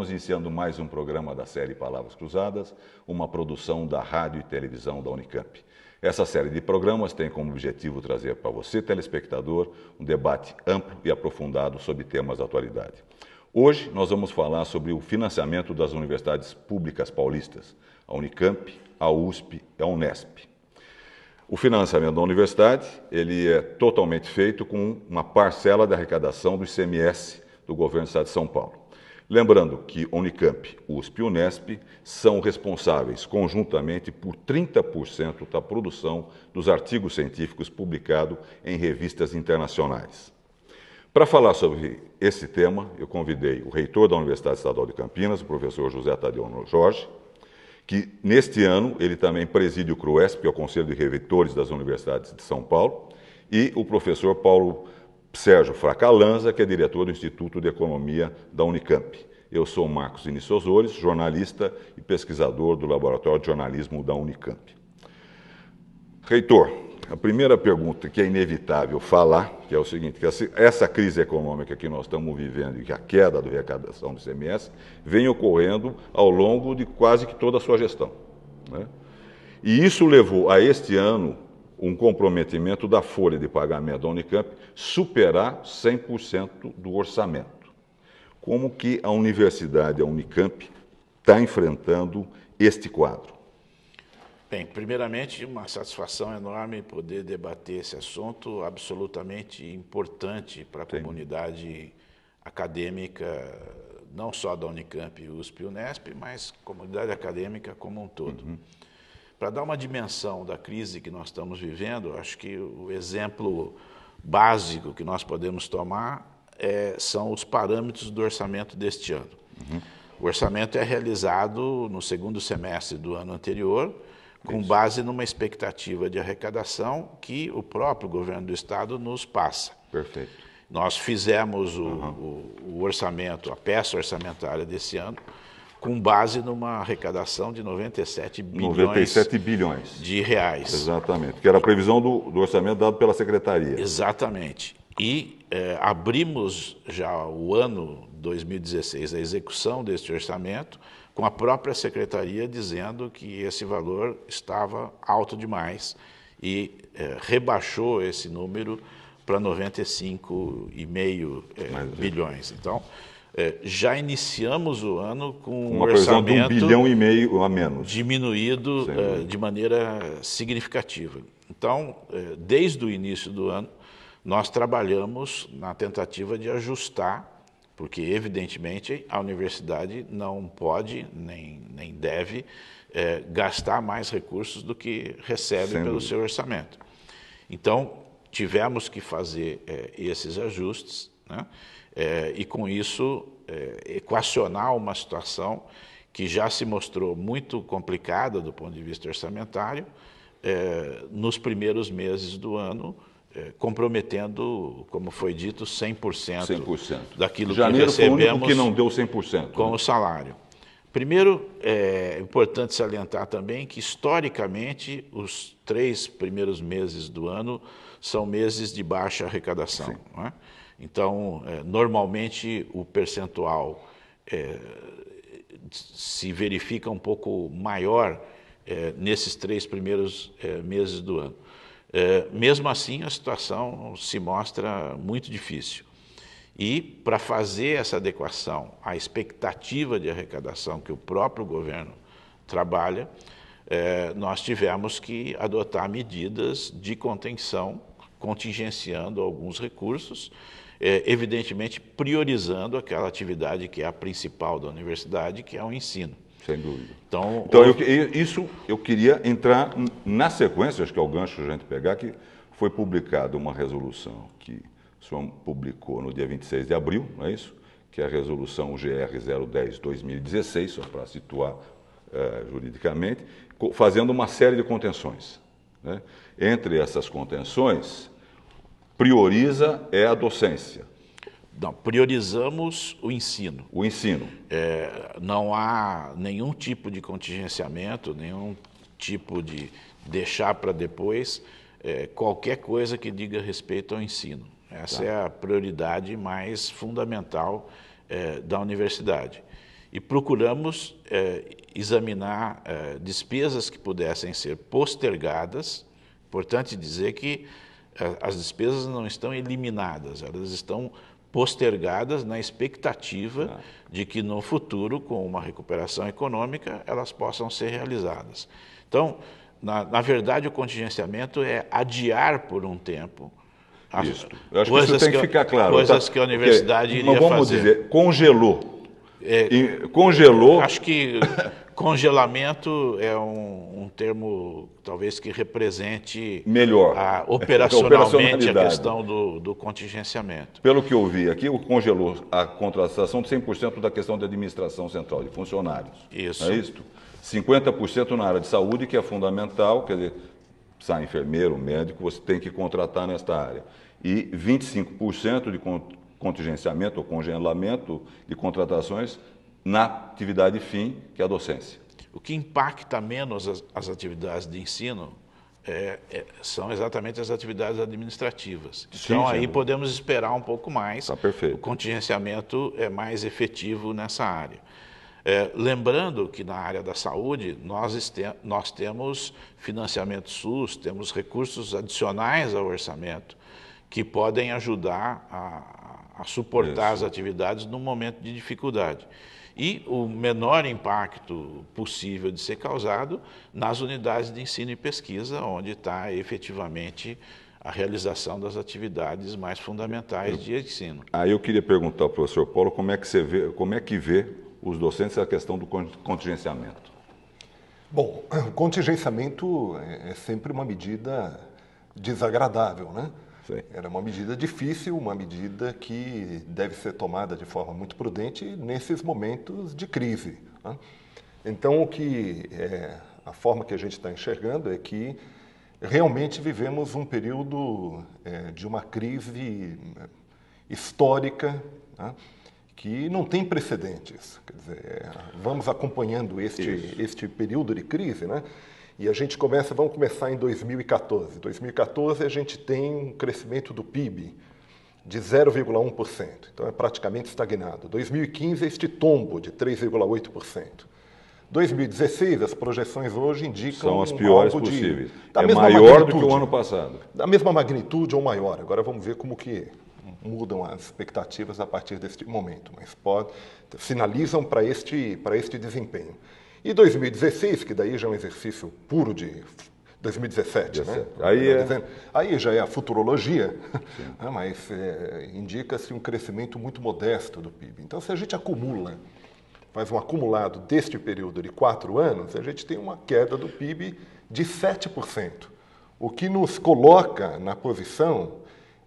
Estamos iniciando mais um programa da série Palavras Cruzadas, uma produção da Rádio e Televisão da Unicamp. Essa série de programas tem como objetivo trazer para você, telespectador, um debate amplo e aprofundado sobre temas da atualidade. Hoje nós vamos falar sobre o financiamento das universidades públicas paulistas, a Unicamp, a USP e a Unesp. O financiamento da universidade ele é totalmente feito com uma parcela da arrecadação do ICMS do governo do Estado de São Paulo. Lembrando que Unicamp, USP e Unesp são responsáveis conjuntamente por 30% da produção dos artigos científicos publicados em revistas internacionais. Para falar sobre esse tema, eu convidei o reitor da Universidade Estadual de Campinas, o professor José Tadeu Jorge, que neste ano ele também preside o CRUESP, que é o Conselho de Reitores das Universidades de São Paulo, e o professor Paulo Sérgio Fracalanza, que é diretor do Instituto de Economia da Unicamp. Eu sou Marcos Iniciosores, jornalista e pesquisador do Laboratório de Jornalismo da Unicamp. Reitor, a primeira pergunta que é inevitável falar, que é o seguinte, que essa crise econômica que nós estamos vivendo e que a queda da arrecadação do ICMS vem ocorrendo ao longo de quase que toda a sua gestão. Né? E isso levou a este ano um comprometimento da folha de pagamento da Unicamp superar 100% do orçamento. Como que a universidade, a Unicamp, está enfrentando este quadro? Bem, primeiramente, uma satisfação enorme poder debater esse assunto absolutamente importante para a comunidade acadêmica, não só da Unicamp, USP e Unesp, mas comunidade acadêmica como um todo. Uhum. Para dar uma dimensão da crise que nós estamos vivendo, acho que o exemplo básico que nós podemos tomar é, são os parâmetros do orçamento deste ano. Uhum. O orçamento é realizado no segundo semestre do ano anterior, com Isso. base numa expectativa de arrecadação que o próprio governo do Estado nos passa. Perfeito. Nós fizemos o, uhum. o, o orçamento, a peça orçamentária desse ano, com base numa arrecadação de 97 bilhões, 97 bilhões. de reais. Exatamente, que era a previsão do, do orçamento dado pela Secretaria. Exatamente. E eh, abrimos já o ano 2016 a execução deste orçamento com a própria Secretaria dizendo que esse valor estava alto demais e eh, rebaixou esse número para 95,5 eh, é. bilhões. Então, é, já iniciamos o ano com uma um orçamento de um bilhão e meio a menos. Diminuído é, de maneira significativa. Então, é, desde o início do ano, nós trabalhamos na tentativa de ajustar, porque, evidentemente, a universidade não pode nem, nem deve é, gastar mais recursos do que recebe Sem pelo dúvida. seu orçamento. Então, tivemos que fazer é, esses ajustes, né? é, e com isso é, equacionar uma situação que já se mostrou muito complicada do ponto de vista orçamentário é, nos primeiros meses do ano, é, comprometendo, como foi dito, 100%, 100%. daquilo Janeiro que recebemos. Janeiro que não deu 100%. Com né? o salário. Primeiro, é, é importante salientar também que, historicamente, os três primeiros meses do ano são meses de baixa arrecadação. É? Então, é, normalmente o percentual é, se verifica um pouco maior é, nesses três primeiros é, meses do ano. É, mesmo assim, a situação se mostra muito difícil. E para fazer essa adequação à expectativa de arrecadação que o próprio governo trabalha, é, nós tivemos que adotar medidas de contenção, contingenciando alguns recursos é, evidentemente priorizando aquela atividade que é a principal da universidade, que é o ensino. Sem dúvida. Então, então eu, isso eu queria entrar na sequência, acho que é o gancho a gente pegar, que foi publicada uma resolução que o senhor publicou no dia 26 de abril, não é isso? Que é a resolução GR 010-2016, só para situar é, juridicamente, fazendo uma série de contenções. Né? Entre essas contenções, prioriza é a docência. Não, priorizamos o ensino. O ensino. É, não há nenhum tipo de contingenciamento, nenhum tipo de deixar para depois é, qualquer coisa que diga respeito ao ensino. Essa tá. é a prioridade mais fundamental é, da universidade. E procuramos é, examinar é, despesas que pudessem ser postergadas. Importante dizer que é, as despesas não estão eliminadas, elas estão postergadas na expectativa ah. de que no futuro, com uma recuperação econômica, elas possam ser realizadas. Então, na, na verdade, o contingenciamento é adiar por um tempo. As, isso. Eu acho que isso tem que, que ficar claro. Coisas tá? que a universidade Porque, iria vamos fazer. Dizer, congelou. É, congelou. Acho que Congelamento é um, um, termo talvez que represente melhor a, é, operacionalmente a questão do, do, contingenciamento. Pelo que eu vi aqui, o congelou a contratação de 100% da questão da administração central, de funcionários. Isso. É isto? 50% na área de saúde, que é fundamental, quer dizer, sai enfermeiro, médico, você tem que contratar nesta área. E 25% de contingenciamento ou congelamento de contratações na atividade fim, que é a docência. O que impacta menos as, as atividades de ensino é, é, são exatamente as atividades administrativas. Sim, então, sim. aí podemos esperar um pouco mais. Tá perfeito. O contingenciamento é mais efetivo nessa área. É, lembrando que na área da saúde, nós, nós temos financiamento SUS, temos recursos adicionais ao orçamento que podem ajudar a, a suportar Isso. as atividades num momento de dificuldade e o menor impacto possível de ser causado nas unidades de ensino e pesquisa, onde está efetivamente a realização das atividades mais fundamentais de ensino. Aí eu queria perguntar ao professor Paulo como é que você vê, como é que vê os docentes a questão do contingenciamento. Bom, o contingenciamento é, é sempre uma medida desagradável, né? Sim. Era uma medida difícil, uma medida que deve ser tomada de forma muito prudente nesses momentos de crise. Né? Então, o que é, a forma que a gente está enxergando é que realmente vivemos um período é, de uma crise é, histórica né, que não tem precedentes. Quer dizer, é, vamos acompanhando este, este período de crise, né? E a gente começa, vamos começar em 2014. 2014 a gente tem um crescimento do PIB de 0,1%, então é praticamente estagnado. 2015 é este tombo de 3,8%. 2016, as projeções hoje indicam. São as piores algo de, possíveis. é maior do que o ano passado. Da mesma magnitude ou maior. Agora vamos ver como que mudam as expectativas a partir deste momento, mas pode, sinalizam para este, para este desempenho. E 2016, que daí já é um exercício puro de 2017, né? Aí, é... aí já é a futurologia, né? mas é, indica-se um crescimento muito modesto do PIB. Então, se a gente acumula, faz um acumulado deste período de quatro anos, a gente tem uma queda do PIB de 7%, o que nos coloca na posição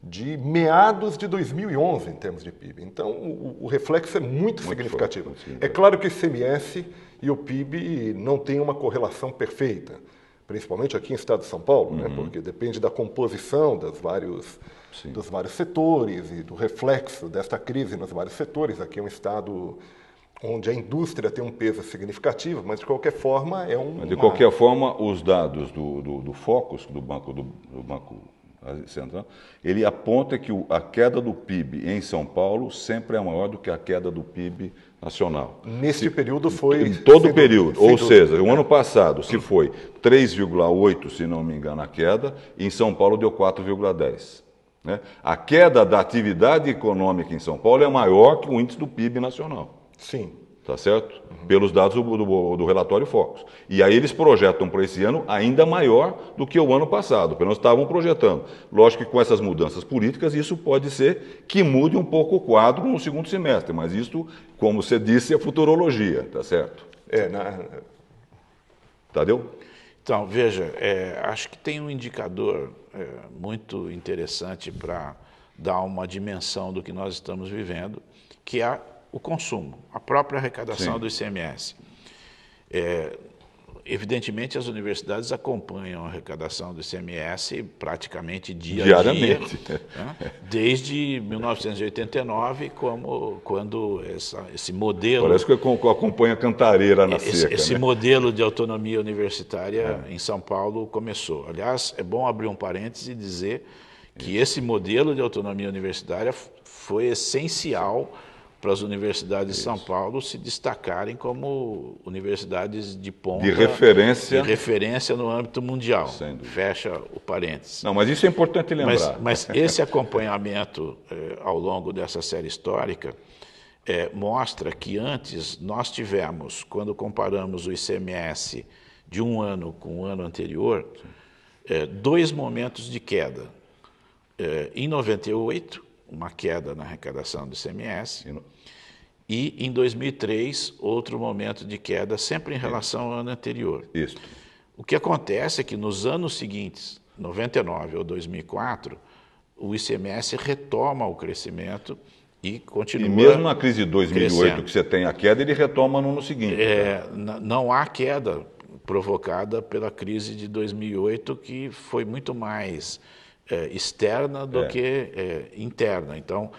de meados de 2011 em termos de PIB. Então, o, o reflexo é muito, muito significativo. Forte, é, é claro que o ICMS e o PIB não tem uma correlação perfeita, principalmente aqui no estado de São Paulo, né? uhum. né, porque depende da composição das vários, dos vários setores e do reflexo desta crise nos vários setores. Aqui é um estado onde a indústria tem um peso significativo, mas de qualquer forma é um. De qualquer forma, os dados do, do, do Focus, do Banco, do, do banco Central, ele aponta que a queda do PIB em São Paulo sempre é maior do que a queda do PIB nacional. Neste se, período foi. Em todo o período. Ou seja, o ano passado, se foi 3,8, se não me engano, a queda, e em São Paulo deu 4,10. Né? A queda da atividade econômica em São Paulo é maior que o índice do PIB nacional. Sim tá certo? Uhum. Pelos dados do, do, do, relatório Focus. E aí eles projetam para esse ano ainda maior do que o ano passado, pelo menos estavam projetando. Lógico que com essas mudanças políticas, isso pode ser que mude um pouco o quadro no segundo semestre, mas isto, como você disse, é futurologia, tá certo? É, na... Tadeu? Então, veja, é, acho que tem um indicador é, muito interessante para dar uma dimensão do que nós estamos vivendo, que é a o consumo, a própria arrecadação Sim. do ICMS. É, evidentemente, as universidades acompanham a arrecadação do ICMS praticamente dia Diariamente. a dia, né? desde 1989, como, quando essa, esse modelo... Parece que acompanha a cantareira na esse, seca. Esse né? modelo de autonomia universitária é. em São Paulo começou. Aliás, é bom abrir um parênteses e dizer que esse modelo de autonomia universitária foi essencial para as universidades Isso. de São Paulo se destacarem como universidades de ponta. De referência. De referência no âmbito mundial. Fecha o parênteses. Não, mas isso é importante lembrar. Mas, mas esse acompanhamento eh, ao longo dessa série histórica eh, mostra que antes nós tivemos, quando comparamos o ICMS de um ano com o ano anterior, eh, dois momentos de queda. Eh, em 98, uma queda na arrecadação do ICMS. E em 2003, outro momento de queda, sempre em é. relação ao ano anterior. Isso. O que acontece é que nos anos seguintes, 99 ou 2004, o ICMS retoma o crescimento e continua. E mesmo na crise de 2008, crescendo. que você tem a queda, ele retoma no ano seguinte. É, né? Não há queda provocada pela crise de 2008, que foi muito mais é, externa do é. que é, interna. Então,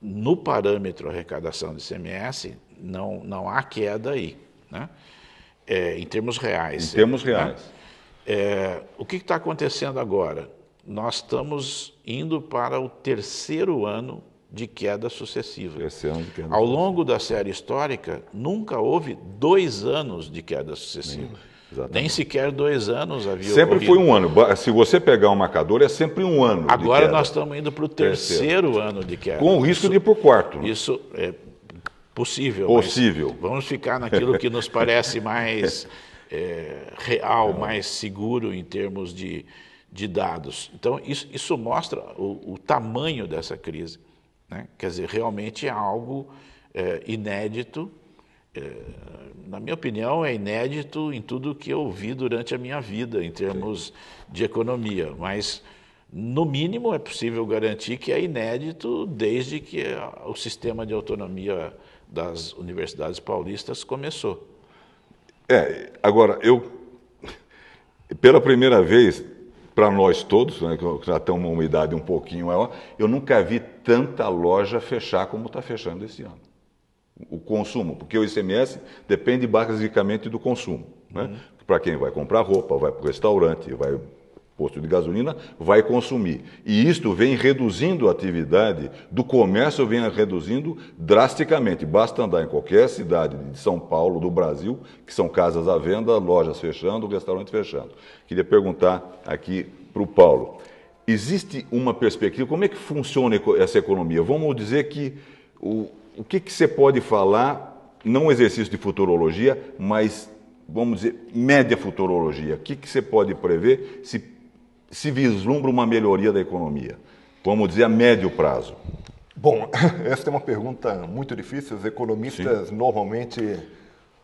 no parâmetro arrecadação de CMS, não, não há queda aí, né? É, em termos reais. Em termos né? reais. Né? o que está acontecendo agora? Nós estamos indo para o terceiro ano de queda sucessiva. Esse ano de queda Ao longo da série histórica, nunca houve dois anos de queda sucessiva. Exatamente. Nem sequer dois anos havia Sempre ocorrido. foi um ano. Se você pegar um marcador, é sempre um ano. Agora nós estamos indo para o terceiro, terceiro, ano de queda. Com o risco isso, de ir para o quarto. Né? Isso é possível. Possível. Vamos ficar naquilo que nos parece mais é, real, é. mais seguro em termos de, de dados. Então, isso, isso mostra o, o tamanho dessa crise. Né? Quer dizer, realmente é algo é, inédito é, na minha opinião, é inédito em tudo que eu vi durante a minha vida em termos de economia, mas no mínimo é possível garantir que é inédito desde que o sistema de autonomia das universidades paulistas começou. É, agora eu pela primeira vez para nós todos, né, que já temos uma idade um pouquinho maior, eu nunca vi tanta loja fechar como está fechando esse ano o consumo, porque o ICMS depende basicamente do consumo. Né? Uhum. Para quem vai comprar roupa, vai para o restaurante, vai posto de gasolina, vai consumir. E isto vem reduzindo a atividade do comércio, vem reduzindo drasticamente. Basta andar em qualquer cidade de São Paulo, do Brasil, que são casas à venda, lojas fechando, restaurante fechando. Queria perguntar aqui para o Paulo. Existe uma perspectiva, como é que funciona essa economia? Vamos dizer que o, o que, que você pode falar, não exercício de futurologia, mas vamos dizer, média futurologia? O que, que você pode prever se, se vislumbra uma melhoria da economia? Vamos dizer, a médio prazo. Bom, essa é uma pergunta muito difícil. Os economistas Sim. normalmente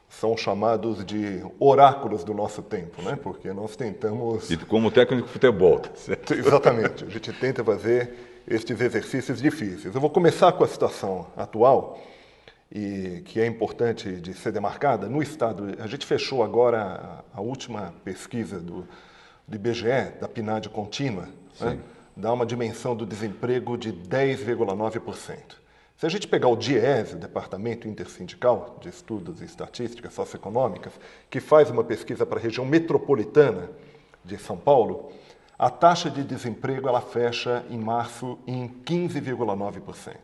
são chamados de oráculos do nosso tempo, né? Porque nós tentamos. E como técnico de futebol, certo? Exatamente. A gente tenta fazer estes exercícios difíceis. Eu vou começar com a situação atual, e que é importante de ser demarcada. No Estado, a gente fechou agora a, última pesquisa do, do IBGE, da PNAD contínua, né? dá uma dimensão do desemprego de 10,9%. Se a gente pegar o DIES, o Departamento Intersindical de Estudos e Estatísticas Socioeconômicas, que faz uma pesquisa para a região metropolitana de São Paulo, a taxa de desemprego ela fecha em março em 15,9%.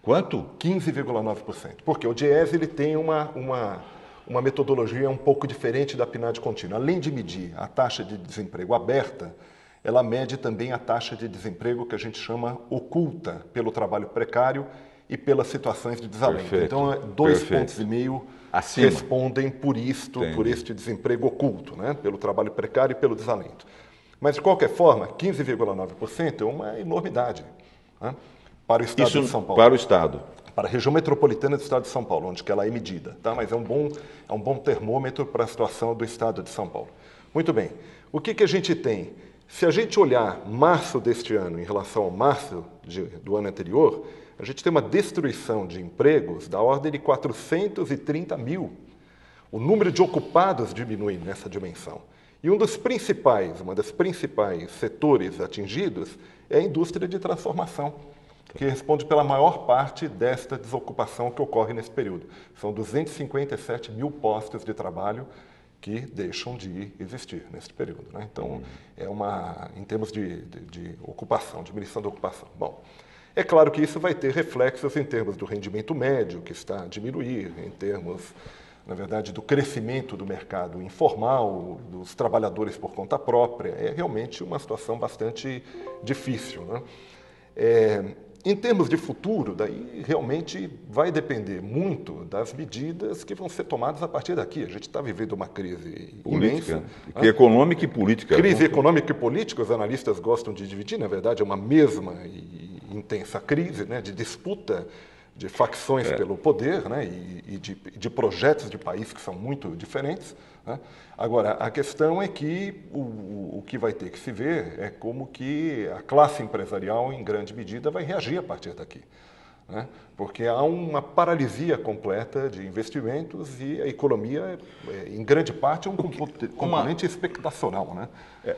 Quanto? 15,9%. Porque o Diese ele tem uma, uma, uma metodologia um pouco diferente da PNAD contínua. Além de medir a taxa de desemprego aberta, ela mede também a taxa de desemprego que a gente chama oculta pelo trabalho precário e pelas situações de desalento. Perfeito. Então, é dois Perfeito. pontos e meio Acima. respondem por isto, Entendi. por este desemprego oculto, né? pelo trabalho precário e pelo desalento. Mas, de qualquer forma, 15,9% é uma enormidade né? para o Estado Isso de São Paulo. Para o Estado. Para a região metropolitana do Estado de São Paulo, onde ela é medida. Tá? Mas é um, bom, é um bom termômetro para a situação do Estado de São Paulo. Muito bem. O que, que a gente tem? Se a gente olhar março deste ano em relação ao março de, do ano anterior, a gente tem uma destruição de empregos da ordem de 430 mil. O número de ocupados diminui nessa dimensão. E um dos principais, uma das principais setores atingidos é a indústria de transformação, que responde pela maior parte desta desocupação que ocorre nesse período. São 257 mil postos de trabalho que deixam de existir nesse período. Né? Então, uhum. é uma, em termos de, de, de ocupação, diminuição da ocupação. Bom, é claro que isso vai ter reflexos em termos do rendimento médio, que está a diminuir, em termos na verdade, do crescimento do mercado informal, dos trabalhadores por conta própria, é realmente uma situação bastante difícil. Né? É, em termos de futuro, daí realmente vai depender muito das medidas que vão ser tomadas a partir daqui. A gente está vivendo uma crise política, imensa. Que né? econômica e política. Né? Crise é econômica e política, os analistas gostam de dividir, na verdade, é uma mesma e intensa crise né, de disputa de facções é. pelo poder né, e, e de, de, projetos de país que são muito diferentes. Né? Agora, a questão é que o, o que vai ter que se ver é como que a classe empresarial, em grande medida, vai reagir a partir daqui. Né? Porque há uma paralisia completa de investimentos e a economia, é, em grande parte, é um componente uma... expectacional. Né? É.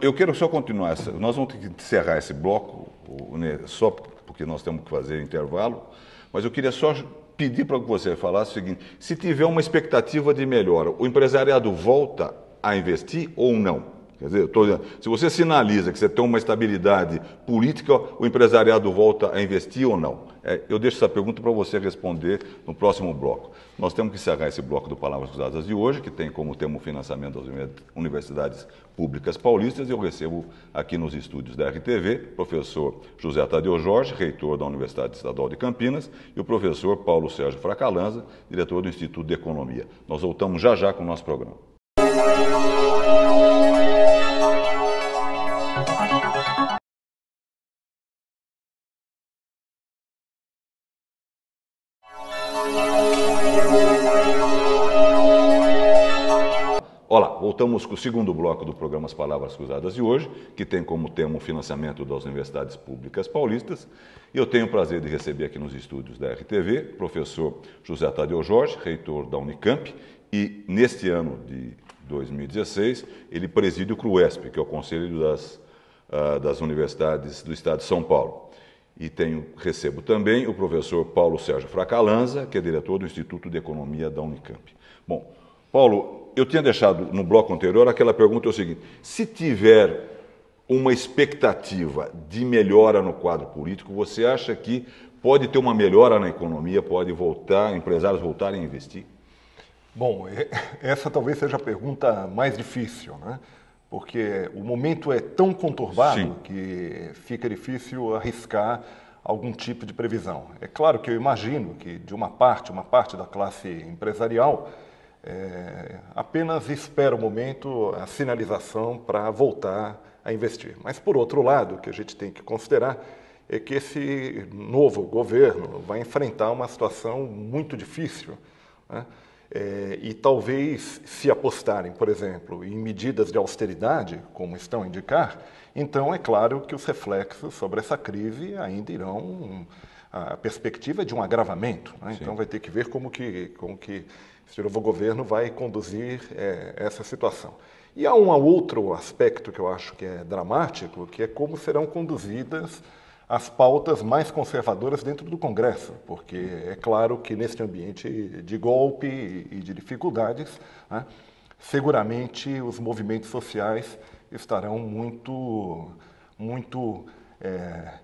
Eu quero só continuar. Nós vamos ter que encerrar esse bloco, né, só porque nós temos que fazer intervalo. Mas eu queria só pedir para você falar o seguinte: se tiver uma expectativa de melhora, o empresariado volta a investir ou não? Quer dizer, tô, se você sinaliza que você tem uma estabilidade política, o empresariado volta a investir ou não? É, eu deixo essa pergunta para você responder no próximo bloco. Nós temos que encerrar esse bloco do Palavras Cruzadas de hoje, que tem como tema o financiamento das universidades públicas paulistas. Eu recebo aqui nos estúdios da RTV professor José Tadeu Jorge, reitor da Universidade Estadual de Campinas, e o professor Paulo Sérgio Fracalanza, diretor do Instituto de Economia. Nós voltamos já já com o nosso programa. Olá, voltamos com o segundo bloco do programa As Palavras Cruzadas de hoje, que tem como tema o financiamento das universidades públicas paulistas. E eu tenho o prazer de receber aqui nos estúdios da RTV o professor José Tadeu Jorge, reitor da Unicamp, e neste ano de 2016, ele preside o CRUESP, que é o Conselho das, uh, das Universidades do Estado de São Paulo. E tenho, recebo também o professor Paulo Sérgio Fracalanza, que é diretor do Instituto de Economia da Unicamp. Bom, Paulo, eu tinha deixado no bloco anterior aquela pergunta é o seguinte: se tiver uma expectativa de melhora no quadro político, você acha que pode ter uma melhora na economia, pode voltar, empresários voltarem a investir? Bom, é, essa talvez seja a pergunta mais difícil, né? Porque o momento é tão conturbado Sim. que fica difícil arriscar algum tipo de previsão. É claro que eu imagino que, de uma parte, uma parte da classe empresarial é, apenas espera o momento, a sinalização para voltar a investir. Mas, por outro lado, o que a gente tem que considerar é que esse novo governo vai enfrentar uma situação muito difícil. Né? É, e talvez se apostarem, por exemplo, em medidas de austeridade, como estão a indicar, então é claro que os reflexos sobre essa crise ainda irão a perspectiva é de um agravamento. Né? Então vai ter que ver como que, como que esse novo governo vai conduzir é, essa situação. E há um outro aspecto que eu acho que é dramático, que é como serão conduzidas as pautas mais conservadoras dentro do Congresso, porque é claro que neste ambiente de golpe e de dificuldades, né, seguramente os movimentos sociais estarão muito, muito é,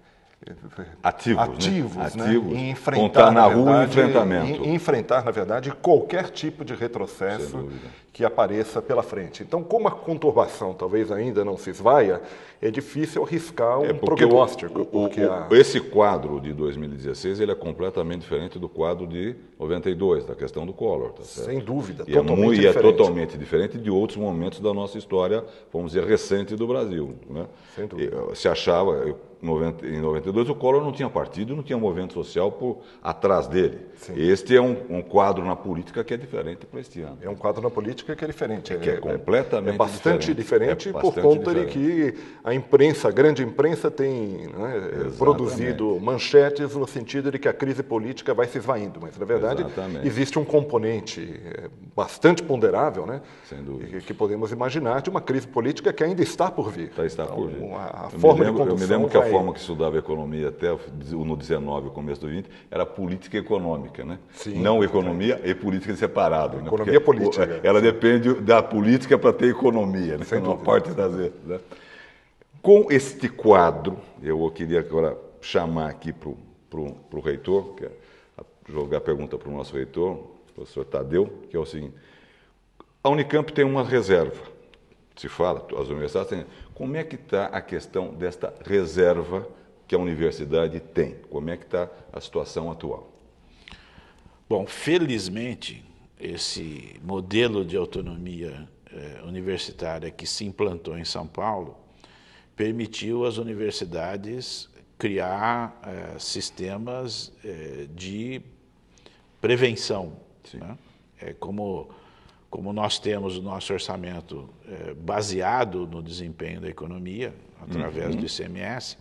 ativos, ativos, né? ativos né? enfrentar contar na, verdade, rua o enfrentamento. enfrentar, na verdade, qualquer tipo de retrocesso que apareça pela frente. Então, como a conturbação talvez ainda não se esvaia, é difícil arriscar um é prognóstico. O, porque o, a... Esse quadro de 2016 ele é completamente diferente do quadro de 92, da questão do Collor. Tá Sem dúvida, e é totalmente é muito, diferente. E é totalmente diferente de outros momentos da nossa história, vamos dizer, recente do Brasil. Né? Sem dúvida. E, se achava... 90, em 92, o Collor não tinha partido, não tinha movimento social por atrás dele. Sim. Este é um, um, quadro na política que é diferente para este ano. É um quadro na política que é diferente. É, é que é, é completamente é bastante diferente, diferente é bastante por conta diferente. de que a imprensa, a grande imprensa, tem né, eh, produzido manchetes no sentido de que a crise política vai se esvaindo. Mas, na verdade, Exatamente. existe um componente eh, bastante ponderável, né, que podemos imaginar, de uma crise política que ainda está por vir. Tá, está, está então, por vir. A, a forma lembro, de condução forma que estudava economia até no 19, começo do 20, era política econômica, né? Sim. Não economia e política separado. Né? Economia Porque política. É, ela depende da política para ter economia, né? Sem Uma parte das vezes. Né? Com este quadro, eu queria agora chamar aqui para o reitor, é jogar a pergunta para o nosso reitor, professor Tadeu, que é o seguinte: a Unicamp tem uma reserva. Se fala, as universidades têm como é que está a questão desta reserva que a universidade tem? Como é que está a situação atual? Bom, felizmente, esse modelo de autonomia eh, universitária que se implantou em São Paulo permitiu às universidades criar eh, sistemas eh, de prevenção. Né? É como como nós temos o nosso orçamento é, baseado no desempenho da economia, através uhum. do ICMS,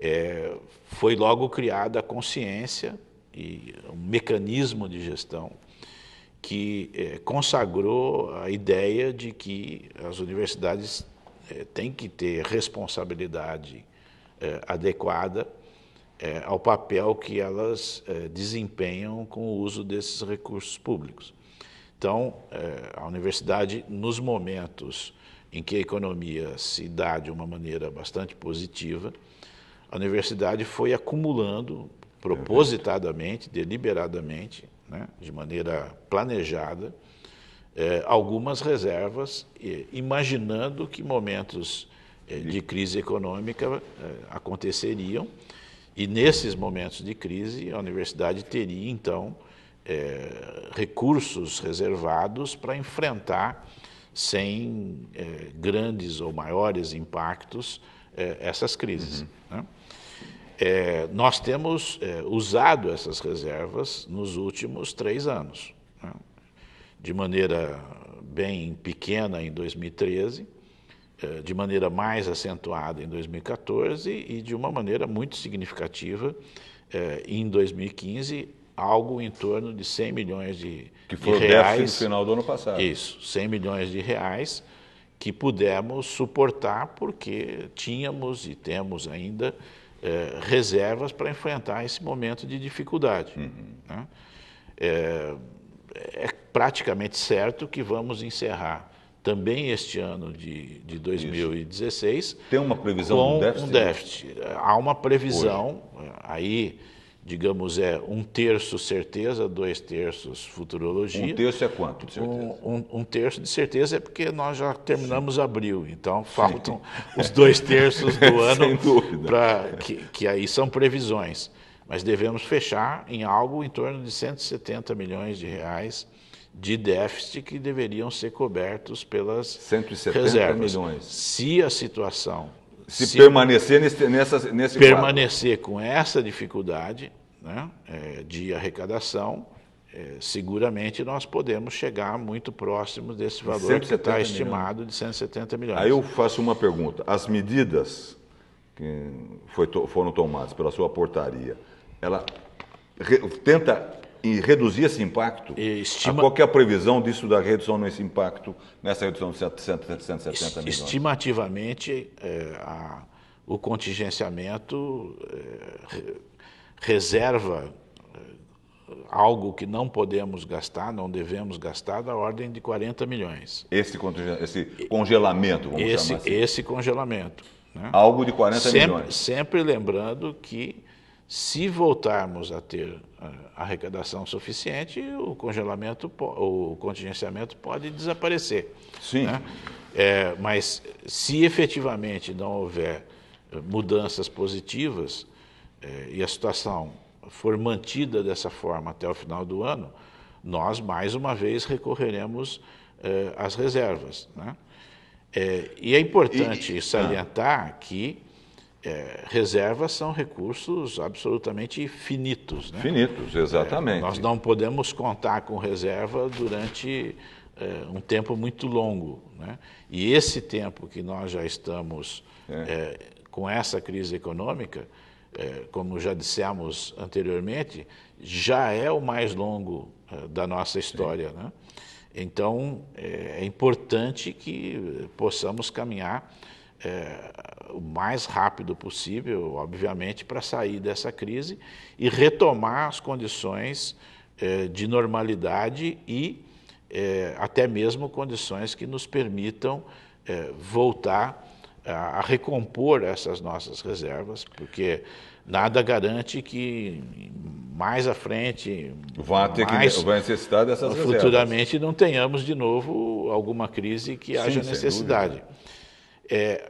é, eh, foi logo criada a consciência e um mecanismo de gestão que é, consagrou a ideia de que as universidades têm que ter responsabilidade adequada ao papel que elas desempenham com o uso desses recursos públicos. Então, é, a universidade, nos momentos em que a economia se dá de uma maneira bastante positiva, a universidade foi acumulando propositadamente, deliberadamente, né, de maneira planejada, é, algumas reservas, imaginando que momentos é, de crise econômica aconteceriam. E nesses momentos de crise, a universidade teria, então, é, recursos reservados para enfrentar sem é, grandes ou maiores impactos é, essas crises. Uhum. Né? É, nós temos é, usado essas reservas nos últimos três anos, né? de maneira bem pequena em 2013, é, de maneira mais acentuada em 2014 e de uma maneira muito significativa em 2015 algo em torno de 100 milhões de, que foi de reais. Que no final do ano passado. Isso, 100 milhões de reais que pudemos suportar porque tínhamos e temos ainda eh, reservas para enfrentar esse momento de dificuldade. Uhum. Né? É, é, praticamente certo que vamos encerrar também este ano de, de 2016. Isso. Tem uma previsão com um déficit? Um déficit. Há uma previsão Hoje. Eh, aí digamos, é um terço certeza, dois terços futurologia. Um terço é quanto, de certeza? Um, um, um terço de certeza é porque nós já terminamos Sim. abril, então faltam Sim. os dois terços do ano, pra, que, que aí são previsões. Mas devemos fechar em algo em torno de 170 milhões de reais de déficit que deveriam ser cobertos pelas 170 reservas. milhões. Se a situação se, se permanecer nesse, nessa, nesse permanecer quadro. com essa dificuldade né, é, de arrecadação, é, seguramente nós podemos chegar muito próximos desse valor que está estimado de 170 milhões. Aí eu faço uma pergunta: as medidas que foi, foram tomadas pela sua portaria, ela re, tenta e reduzir esse impacto? Estima... Qual é a previsão disso da redução nesse impacto, nessa redução de 770 milhões? Estimativamente, é, a, o contingenciamento é, reserva é, algo que não podemos gastar, não devemos gastar, da ordem de 40 milhões. Esse, esse congelamento, vamos esse, chamar assim. Esse congelamento. Né? Algo de 40 sempre, milhões. Sempre lembrando que se voltarmos a ter eh, arrecadação suficiente, o congelamento, o contingenciamento pode desaparecer. Sim. Né? É, mas se efetivamente não houver eh, mudanças positivas é, e a situação for mantida dessa forma até o final do ano, nós mais uma vez recorreremos é, às reservas. Né? É, e é importante e, ah. salientar que é, reservas são recursos absolutamente finitos. Né? Finitos, é, exatamente. É, nós não podemos contar com reserva durante é, um tempo muito longo. Né? E esse tempo que nós já estamos é. É, com essa crise econômica, como já dissemos anteriormente, já é o mais longo da nossa história. Né? Então, é importante que possamos caminhar é, o mais rápido possível, obviamente, para sair dessa crise e retomar as condições é, de normalidade e é, até mesmo condições que nos permitam eh, voltar a, a recompor essas nossas reservas, porque nada garante que mais à frente vai ter mais, que vai necessitar dessas futuramente reservas. não tenhamos de novo alguma crise que sim, haja necessidade. Dúvida. É,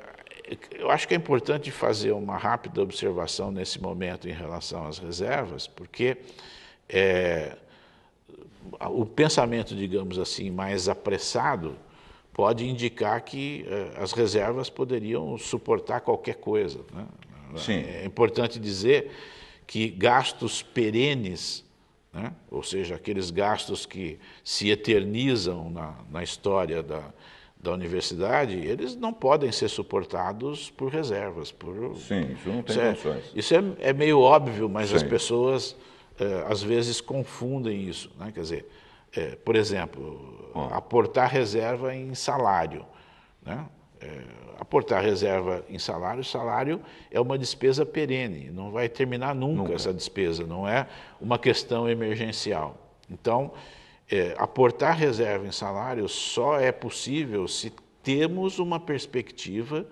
eu acho que é importante fazer uma rápida observação nesse momento em relação às reservas, porque é, o pensamento, digamos assim, mais apressado pode indicar que é, as reservas poderiam suportar qualquer coisa. Né? Sim. É importante dizer que gastos perenes, né? ou seja, aqueles gastos que se eternizam na, na história da, da universidade, eles não podem ser suportados por reservas. Por... Sim, isso não tem isso é condições. É, isso é, é, meio óbvio, mas Sim. as pessoas é, às vezes confundem isso. Né? Quer dizer, eh, por exemplo, Bom. Ah. aportar reserva em salário. Né? Eh, aportar reserva em salário, salário é uma despesa perene, não vai terminar nunca, nunca. essa despesa, não é uma questão emergencial. Então, é, aportar reserva em salário só é possível se temos uma perspectiva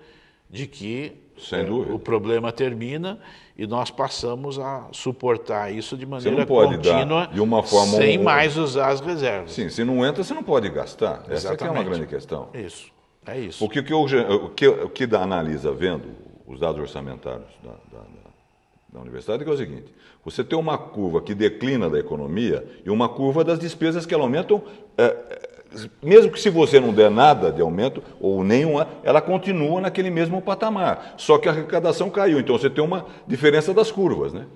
de que é, o problema termina e nós passamos a suportar isso de maneira contínua, de uma forma sem mais usar as reservas. Sim, se não entra, você não pode gastar. Exatamente. Essa é uma grande questão. Isso, é isso. Porque o que, o que, o que analisa vendo os dados orçamentários da, da, da universidade, que é o seguinte: você tem uma curva que declina da economia e uma curva das despesas que aumentam, é, é, mesmo que se você não der nada de aumento, ou nenhuma, ela continua naquele mesmo patamar. Só que a arrecadação caiu, então você tem uma diferença das curvas, né?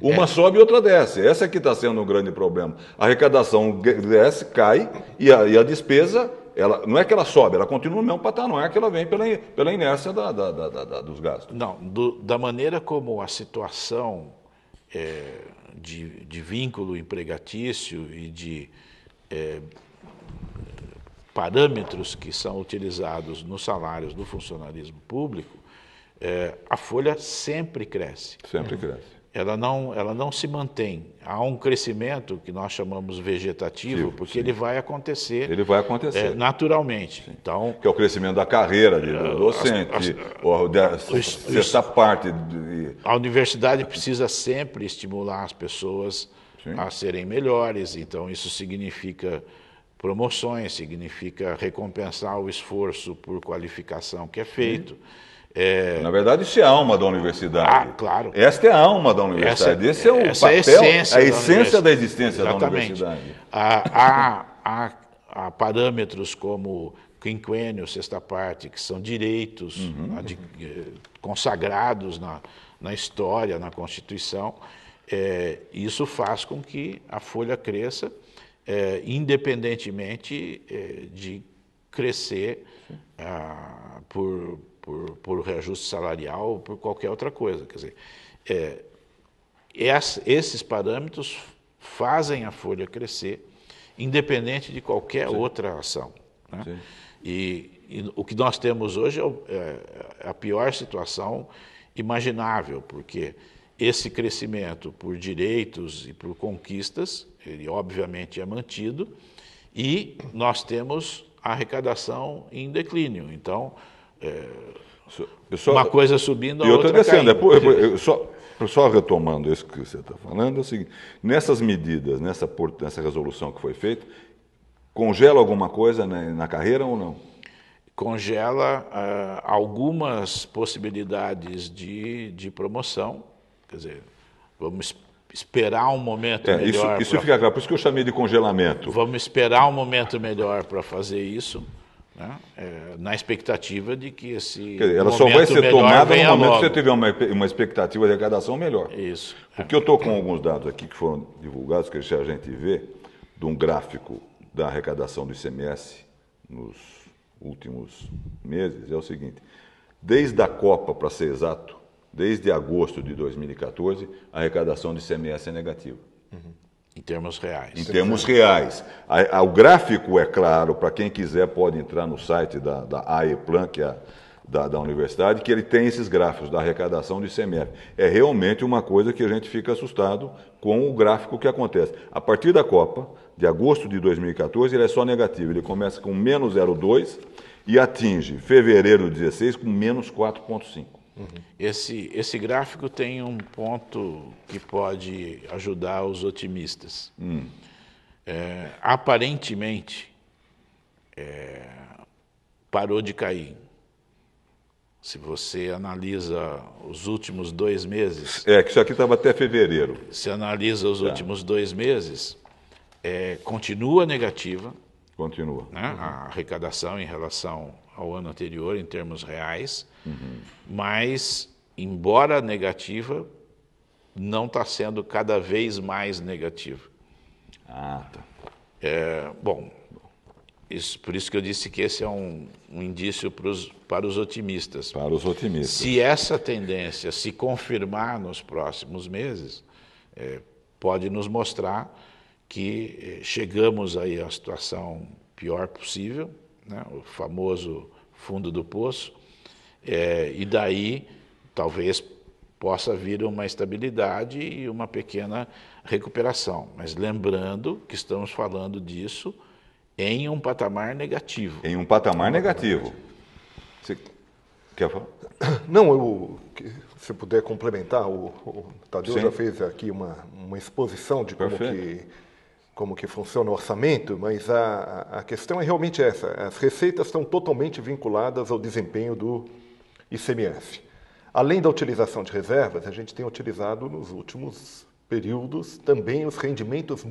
Uma é. sobe e outra desce. Essa é que está sendo um grande problema. A arrecadação desce, cai e a, e a despesa ela, não é que ela sobe, ela continua no mesmo patamar é que ela vem pela, pela inércia da, da, da, dos gastos. Não, do, da maneira como a situação é, de, de, vínculo empregatício e de é, parâmetros que são utilizados nos salários do funcionalismo público, é, a folha sempre cresce. Sempre cresce ela não, ela não se mantém. Há um crescimento que nós chamamos vegetativo, tipo, porque sim. ele vai acontecer. Ele vai acontecer. É, naturalmente. Sim. Então, que é o crescimento da carreira de, do é, docente, ou da, os, parte. De... A universidade precisa sempre estimular as pessoas sim. a serem melhores, então isso significa promoções, significa recompensar o esforço por qualificação que é feito. É... Na verdade, isso é a alma da universidade. Ah, claro. Esta é a alma da universidade. Essa, é- Esse é o papel, é a essência, a essência da, da existência Exatamente. da universidade. Há, há, há, parâmetros como quinquênio, sexta parte, que são direitos uhum. ad, eh, consagrados na, na história, na Constituição. É, isso faz com que a folha cresça, é, independentemente é, de crescer ah, por por, por reajuste salarial ou por qualquer outra coisa. Quer dizer, é, é esses parâmetros fazem a folha crescer, independente de qualquer Sim. outra ação. Né? E, e, o que nós temos hoje é, é, é a pior situação imaginável, porque esse crescimento por direitos e por conquistas, ele obviamente é mantido, e nós temos a arrecadação em declínio. Então, é, só, uma coisa subindo, a e outra, outra descendo. É caindo. É, eu só, só retomando isso que você está falando, é o seguinte, nessas medidas, nessa, nessa resolução que foi feita, congela alguma coisa na, na carreira ou não? Congela ah, algumas possibilidades de, de promoção, quer dizer, vamos esperar um momento é, melhor. Isso, isso pra... fica claro, por isso que eu chamei de congelamento. Vamos esperar um momento melhor para fazer isso. Né? É, na expectativa de que esse. Dizer, ela só vai ser tomada no momento logo. que você tiver uma, uma expectativa de arrecadação melhor. Isso. Porque é. eu estou com alguns dados aqui que foram divulgados, que a gente vê, de um gráfico da arrecadação do ICMS nos últimos meses, é o seguinte: desde a Copa, para ser exato, desde agosto de 2014, a arrecadação do ICMS é negativa. Uhum. Em termos reais. Em termos reais. A, a, o gráfico é claro, para quem quiser pode entrar no site da, da AEPLAN, que é a, da, da, universidade, que ele tem esses gráficos da arrecadação de ICMS. É realmente uma coisa que a gente fica assustado com o gráfico que acontece. A partir da Copa, de agosto de 2014, ele é só negativo. Ele começa com menos 0,2 e atinge fevereiro de 16 com menos 4,5. Uhum. Esse, esse gráfico tem um ponto que pode ajudar os otimistas. Hum. É, aparentemente, é, parou de cair. Se você analisa os últimos dois meses. É, que isso aqui estava até fevereiro. Se analisa os tá. últimos dois meses, é, continua negativa. Continua. Né? Uhum. A arrecadação em relação ao ano anterior em termos reais, uhum. mas, embora negativa, não está sendo cada vez mais negativa. Ah, tá. É, bom, isso, por isso que eu disse que esse é um, um indício pros, para os otimistas. Para os otimistas. Se essa tendência se confirmar nos próximos meses, é, pode nos mostrar que é, chegamos aí à situação pior possível né, o famoso fundo do poço, é, e daí talvez possa vir uma estabilidade e uma pequena recuperação. Mas lembrando que estamos falando disso em um patamar negativo. Em um patamar, um negativo. Você quer falar? Não, eu, se puder complementar, o, o Tadeu Sim. já fez aqui uma, uma exposição de como Perfeito. que como que funciona o orçamento, mas a, a questão é realmente essa. As receitas estão totalmente vinculadas ao desempenho do ICMS. Além da utilização de reservas, a gente tem utilizado nos últimos períodos também os rendimentos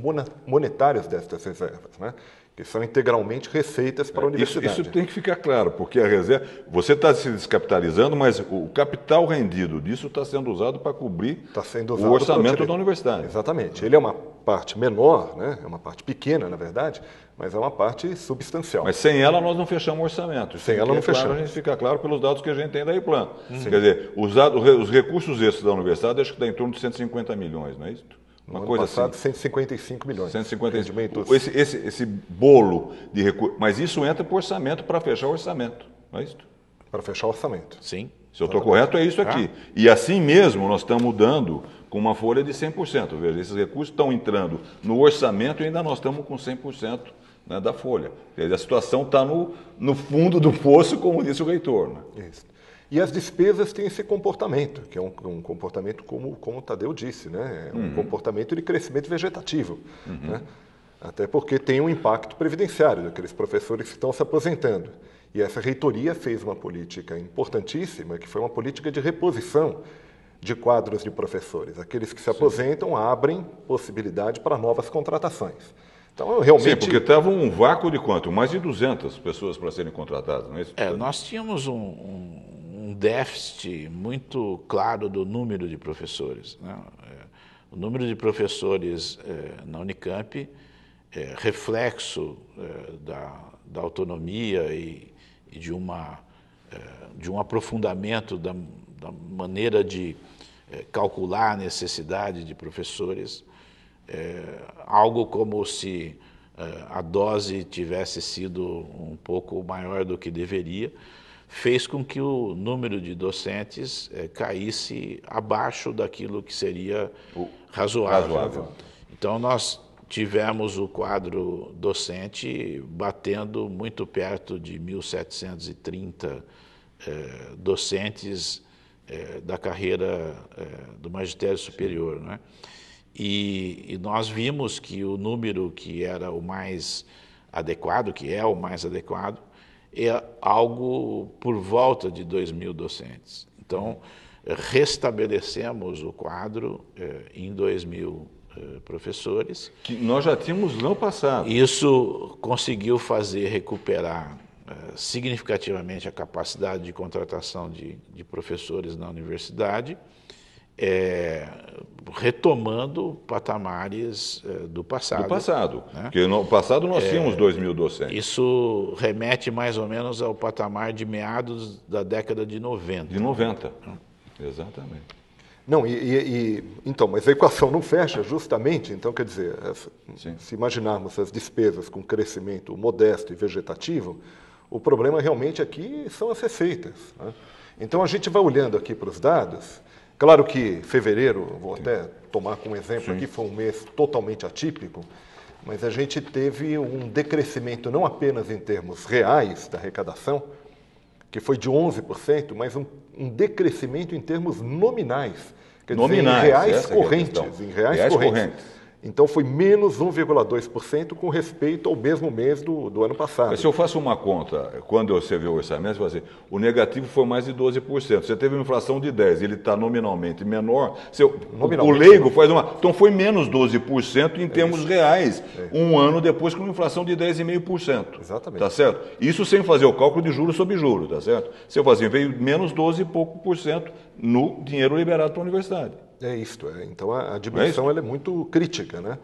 monetários destas reservas. Né? que são integralmente receitas para a universidade. É, isso, isso tem que ficar claro, porque a reserva. Você está se descapitalizando, mas o capital rendido disso está sendo usado para cobrir tá sendo o orçamento da universidade. Exatamente. Ele é uma parte menor, né? é uma parte pequena, na verdade, mas é uma parte substancial. Mas sem ela nós não fechamos o orçamento. sem ela não é fechamos. Claro, a gente fica claro pelos dados que a gente tem da IPLAN. Quer dizer, os, dados, os recursos extras da universidade acho que dá tá em torno de 150 milhões, não é isso? No Uma ano coisa passado, assim, 155 milhões. 155. Assim. Esse, esse, esse bolo de recursos. Mas isso entra para o orçamento para fechar o orçamento, não é isso? Para fechar o orçamento. Sim. Se eu estou correto, é isso aqui. Ah. E assim mesmo nós estamos mudando com uma folha de 100%. Veja, esses recursos estão entrando no orçamento e ainda nós estamos com 100% né, da folha. A situação está no, no fundo do poço, como disse o reitor. Né? Isso. E as despesas têm esse comportamento, que é um, um comportamento, como, como o Tadeu disse, né? É um uhum. comportamento de crescimento vegetativo. Uhum. Né? Até porque tem um impacto previdenciário daqueles professores que estão se aposentando. E essa reitoria fez uma política importantíssima, que foi uma política de reposição de quadros de professores. Aqueles que se aposentam Sim. abrem possibilidade para novas contratações. Então, realmente... Sim, porque estava um vácuo de quanto? Mais de 200 pessoas para serem contratadas, não é isso? É, nós tínhamos um, um um déficit muito claro do número de professores. Né? É, o número de professores é, na Unicamp é reflexo é, da, da, autonomia e, e de, uma, de um aprofundamento da, da maneira de calcular a necessidade de professores, algo como se a dose tivesse sido um pouco maior do que deveria fez com que o número de docentes é, caísse abaixo daquilo que seria razoável. razoável. Então, nós tivemos o quadro docente batendo muito perto de 1.730 é, eh, docentes é, da carreira do magistério superior. Né? E, e nós vimos que o número que era o mais adequado, que é o mais adequado, é algo por volta de 2 mil docentes. Então, restabelecemos o quadro eh, em 2 mil eh, professores. Que nós já tínhamos no passado. Isso conseguiu fazer recuperar eh, significativamente a capacidade de contratação de, de professores na universidade é, retomando patamares é, do passado. Do passado, né? porque no passado nós é, tínhamos 2 mil docentes. Isso remete mais ou menos ao patamar de meados da década de 90. De 90, né? exatamente. Não, e, e, e, então, mas a equação não fecha justamente, então quer dizer, se imaginarmos as despesas com crescimento modesto e vegetativo, o problema realmente aqui são as receitas. Né? Então a gente vai olhando aqui para os dados Claro que fevereiro, vou até tomar como exemplo Sim. aqui, foi um mês totalmente atípico, mas a gente teve um decrescimento não apenas em termos reais da arrecadação, que foi de 11%, mas um, um decrescimento em termos nominais. Quer nominais, dizer, em reais é correntes. É em reais, reais correntes. correntes. Então foi menos 1,2% com respeito ao mesmo mês do, do ano passado. Mas se eu faço uma conta, quando você vê o orçamento, você fala assim, o negativo foi mais de 12%. Você teve uma inflação de 10%, ele está nominalmente menor. Seu, nominalmente, o leigo faz uma. Então foi menos 12% em é termos isso. reais, é. um ano depois com uma inflação de 10,5%. Exatamente. Tá certo? Isso sem fazer o cálculo de juros sobre juros, tá certo? Se eu fazer, veio menos 12 e pouco por cento no dinheiro liberado para a universidade. É isto, é. então a, a é dimensão é, é muito crítica. Né?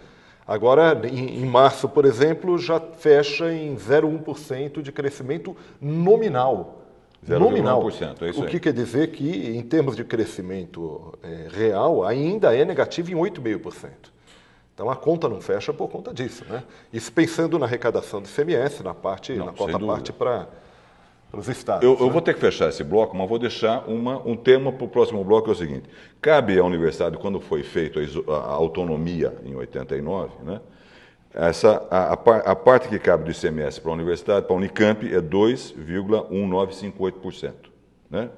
Agora, em, em março, por exemplo, já fecha em 0,1% de crescimento nominal. 0,1%, nominal. é isso o que quer dizer que, em termos de crescimento é, real, ainda é negativo em 8,5%. Então a conta não fecha por conta disso, né? Isso pensando na arrecadação do CMS, na parte, não, na quarta parte para os estados. Eu, eu, né? vou ter que fechar esse bloco, mas vou deixar uma, um tema para o próximo bloco, é o seguinte. Cabe à universidade, quando foi feita a, autonomia em 89, né, essa, a, a parte que cabe do ICMS para a universidade, para a Unicamp, é 2,1958%. Né?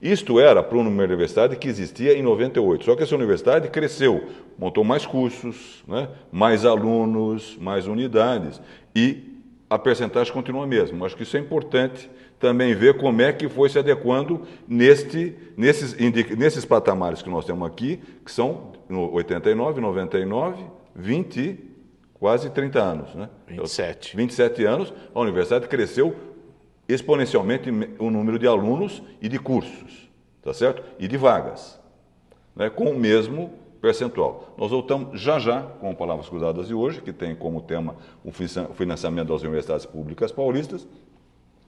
Isto era para uma universidade que existia em 98. Só que essa universidade cresceu, montou mais cursos, né? mais alunos, mais unidades. E a percentagem continua a mesma. Acho que isso é importante também ver como é que foi se adequando neste, nesses, nesses patamares que nós temos aqui, que são 89, 99, 20, quase 30 anos. Né? 27. 27 então, anos, a universidade cresceu exponencialmente o número de alunos e de cursos, tá certo? E de vagas, né? com o mesmo percentual. Nós voltamos já já com Palavras Cruzadas de hoje, que tem como tema o financiamento das universidades públicas paulistas.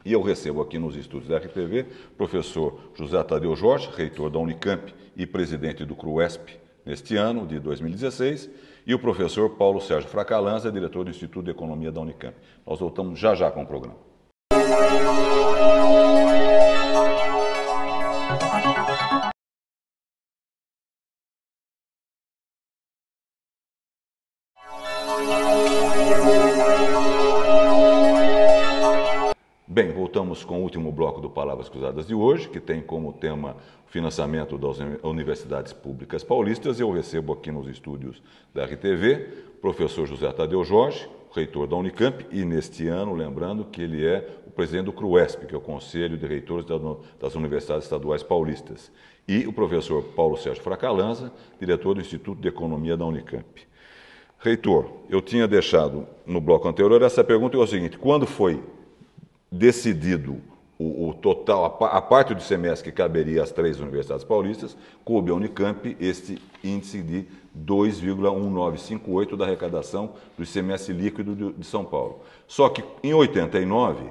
E eu recebo aqui nos estúdios da RTV professor José Tadeu Jorge, reitor da Unicamp e presidente do CRUESP neste ano de 2016, e o professor Paulo Sérgio Fracalanza, diretor do Instituto de Economia da Unicamp. Nós voltamos já já com o programa. voltamos com o último bloco do Palavras Cruzadas de hoje, que tem como tema financiamento das universidades públicas paulistas. Eu recebo aqui nos estúdios da RTV o professor José Tadeu Jorge, reitor da Unicamp, e neste ano, lembrando que ele é o presidente do CRUESP, que é o Conselho de Reitores das Universidades Estaduais Paulistas, e o professor Paulo Sérgio Fracalanza, diretor do Instituto de Economia da Unicamp. Reitor, eu tinha deixado no bloco anterior essa pergunta, é o seguinte: quando foi decidido o, o total, a, a, parte do semestre que caberia às três universidades paulistas, coube à Unicamp este índice de 2,1958 da arrecadação do semestre líquido de, de São Paulo. Só que em 89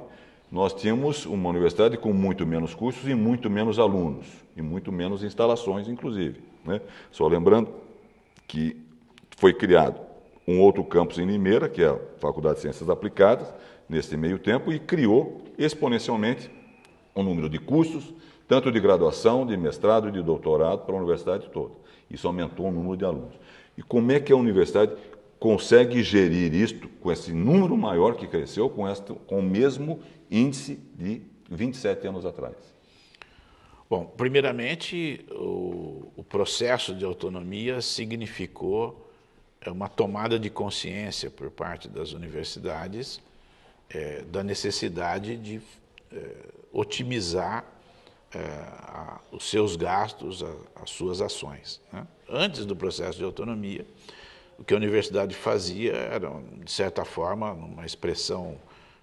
nós tínhamos uma universidade com muito menos cursos e muito menos alunos, e muito menos instalações, inclusive. Né? Só lembrando que foi criado um outro campus em Limeira, que é a Faculdade de Ciências Aplicadas, nesse meio tempo e criou exponencialmente um número de cursos, tanto de graduação, de mestrado, de doutorado para a universidade toda. Isso aumentou o número de alunos. E como é que a universidade consegue gerir isto com esse número maior que cresceu, com, esta, com o mesmo índice de 27 anos atrás? Bom, primeiramente, o, o processo de autonomia significou é uma tomada de consciência por parte das universidades é, da necessidade de é, otimizar é, a, os seus gastos, a, as suas ações. Né? Antes do processo de autonomia, o que a universidade fazia era, de certa forma, uma expressão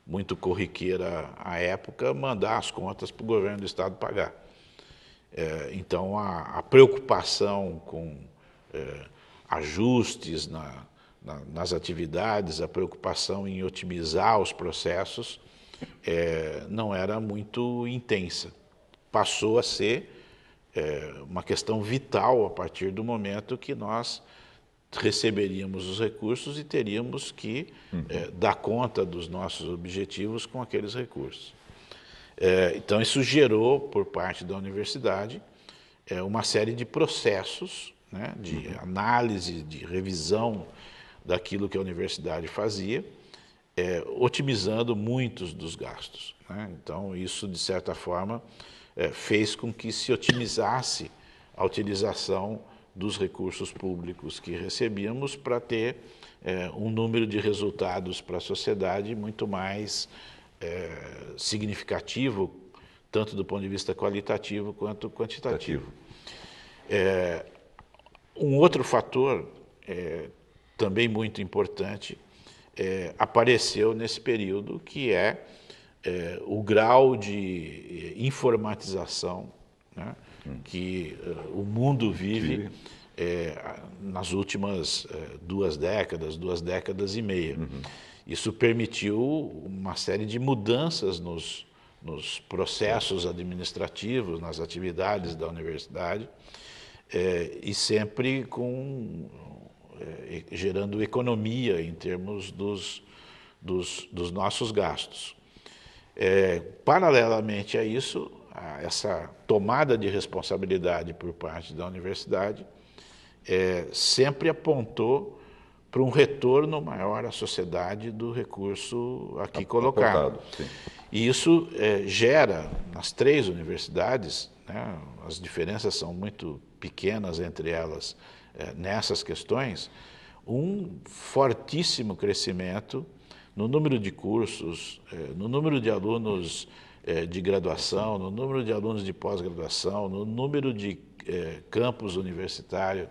muito corriqueira à época, mandar as contas para o governo do Estado pagar. É, então, a, a, preocupação com é, ajustes na, nas atividades, a preocupação em otimizar os processos é, não era muito intensa. Passou a ser é, uma questão vital a partir do momento que nós receberíamos os recursos e teríamos que uhum. é, dar conta dos nossos objetivos com aqueles recursos. É, então, isso gerou, por parte da universidade, é, uma série de processos né, de uhum. análise, de revisão daquilo que a universidade fazia, é, otimizando muitos dos gastos. Né? Então, isso, de certa forma, é, fez com que se otimizasse a utilização dos recursos públicos que recebíamos para ter é, um número de resultados para a sociedade muito mais é, significativo, tanto do ponto de vista qualitativo quanto quantitativo. É, um outro fator é, também muito importante, é, apareceu nesse período, que é, é o grau de é, informatização né, hum. que uh, o mundo vive é, nas últimas é, duas décadas, duas décadas e meia. Uhum. Isso permitiu uma série de mudanças nos, nos processos administrativos, nas atividades da universidade, é, e sempre com eh, gerando economia em termos dos, dos, dos nossos gastos. É, paralelamente a isso, a essa tomada de responsabilidade por parte da universidade é, sempre apontou para um retorno maior à sociedade do recurso aqui colocado. E isso é, gera nas três universidades, né, as diferenças são muito pequenas entre elas, eh, nessas questões um fortíssimo crescimento no número de cursos, eh, no número de alunos eh, de graduação, no número de alunos de pós-graduação, no número de campus universitário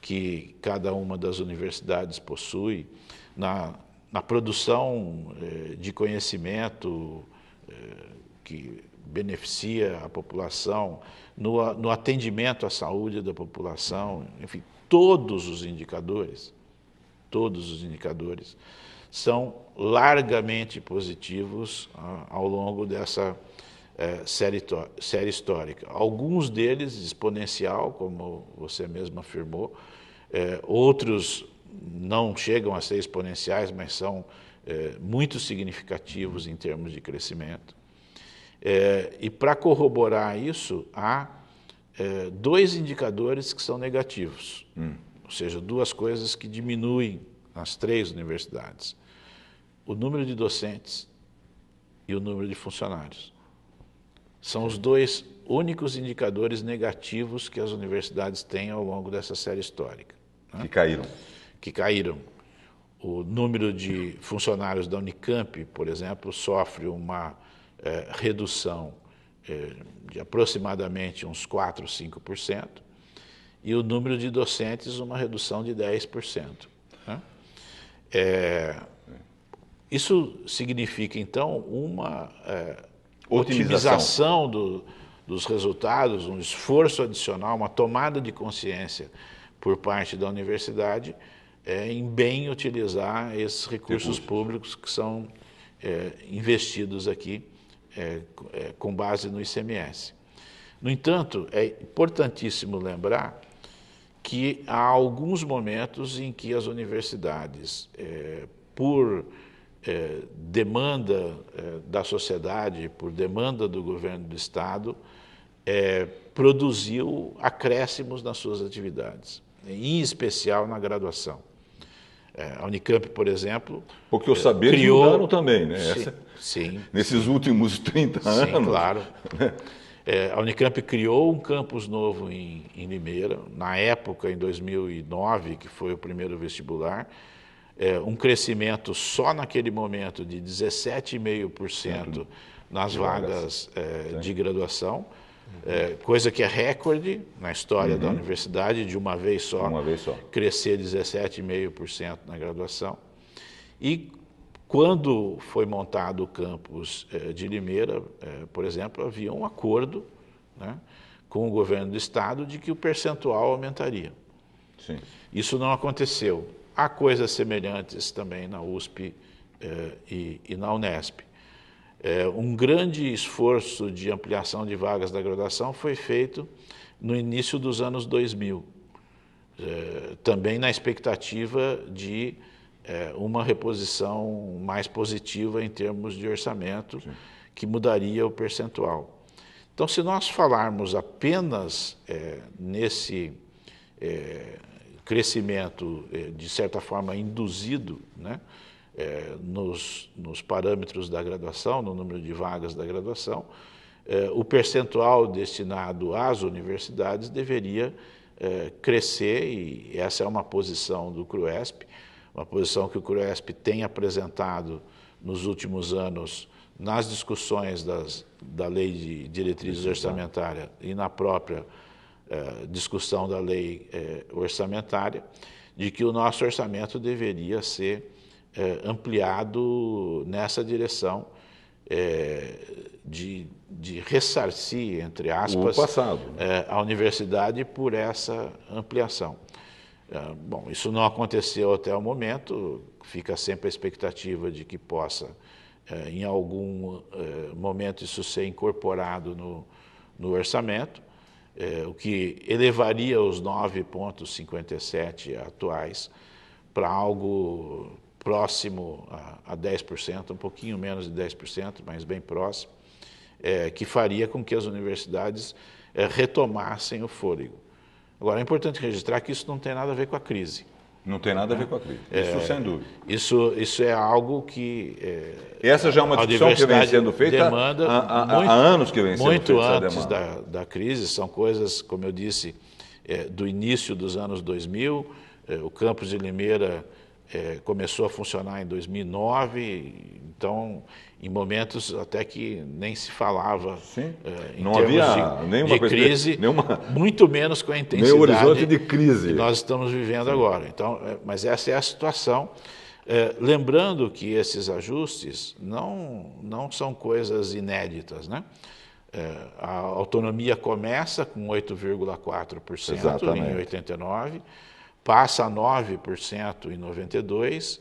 que cada uma das universidades possui, na, na produção de conhecimento que beneficia a população, no, no atendimento à saúde da população, enfim, todos os indicadores, todos os indicadores, são largamente positivos ah, ao longo dessa eh, série, histórica. Alguns deles exponencial, como você mesmo afirmou, eh, outros não chegam a ser exponenciais, mas são eh, muito significativos em termos de crescimento. e para corroborar isso, há é, dois indicadores que são negativos, hum. ou seja, duas coisas que diminuem nas três universidades: o número de docentes e o número de funcionários. São os dois únicos indicadores negativos que as universidades têm ao longo dessa série histórica. Né? Que caíram. Que caíram. O número de funcionários da Unicamp, por exemplo, sofre uma é, redução eh, de aproximadamente uns 4, 5%, e o número de docentes, uma redução de 10%. Né? É, isso significa, então, uma é, otimização, otimização do, dos resultados, um esforço adicional, uma tomada de consciência por parte da universidade é, em bem utilizar esses recursos, recursos. públicos que são investidos aqui é, é, com base no ICMS. No entanto, é importantíssimo lembrar que há alguns momentos em que as universidades, é, por é, demanda é, da sociedade, por demanda do governo do Estado, é, produziu acréscimos nas suas atividades, em especial na graduação. É, a Unicamp, por exemplo. Porque os saberes criou... mudaram também, né? Sim. Essa... sim nesses sim. últimos 30 sim, anos. claro. Né? É, a Unicamp criou um campus novo em, em, Limeira, na época, em 2009, que foi o primeiro vestibular, é, um crescimento só naquele momento de 17,5% nas vagas é, de graduação. É, coisa que é recorde na história uhum. da universidade, de uma vez só, uma vez só. crescer 17,5% na graduação. E quando foi montado o campus é, de Limeira, é, por exemplo, havia um acordo né, com o governo do estado de que o percentual aumentaria. Sim. Isso não aconteceu. Há coisas semelhantes também na USP é, e, e na Unesp. É, um grande esforço de ampliação de vagas da graduação foi feito no início dos anos 2000, é, também na expectativa de é, uma reposição mais positiva em termos de orçamento, Sim. que mudaria o percentual. Então, se nós falarmos apenas é, nesse é, crescimento, é, de certa forma, induzido, né, é, nos, nos, parâmetros da graduação, no número de vagas da graduação, é, o percentual destinado às universidades deveria é, crescer, e essa é uma posição do CRUESP, uma posição que o CRUESP tem apresentado nos últimos anos nas discussões das, da Lei de Diretrizes tá. Orçamentárias e na própria é, discussão da Lei é, Orçamentária, de que o nosso orçamento deveria ser é, ampliado nessa direção é, de, de ressarcir, entre aspas, passado. É, a universidade por essa ampliação. É, bom, isso não aconteceu até o momento, fica sempre a expectativa de que possa, é, em algum é, momento, isso ser incorporado no, no orçamento. É, o que elevaria os 9,57 atuais para algo próximo a, a 10%, um pouquinho menos de 10%, mas bem próximo, é, que faria com que as universidades é, retomassem o fôlego. Agora, é importante registrar que isso não tem nada a ver com a crise. Não tem nada a ver com a crise. É, isso é, sem dúvida. Isso, isso é algo que. É, essa já é uma discussão que vem sendo feita demanda há, há, muito, há anos que vem sendo feita. Muito antes da, da crise, são coisas, como eu disse, é, do início dos anos 2000. É, o campus de Limeira é, começou a funcionar em 2009, então em momentos até que nem se falava Sim, é, em não havia de, nenhuma de crise, nenhuma, muito menos com a intensidade horizonte de crise. que nós estamos vivendo Sim. agora. Então, é, mas essa é a situação. É, lembrando que esses ajustes não, não são coisas inéditas, né? É, a autonomia começa com 8,4% em 89%, passa a 9% em 92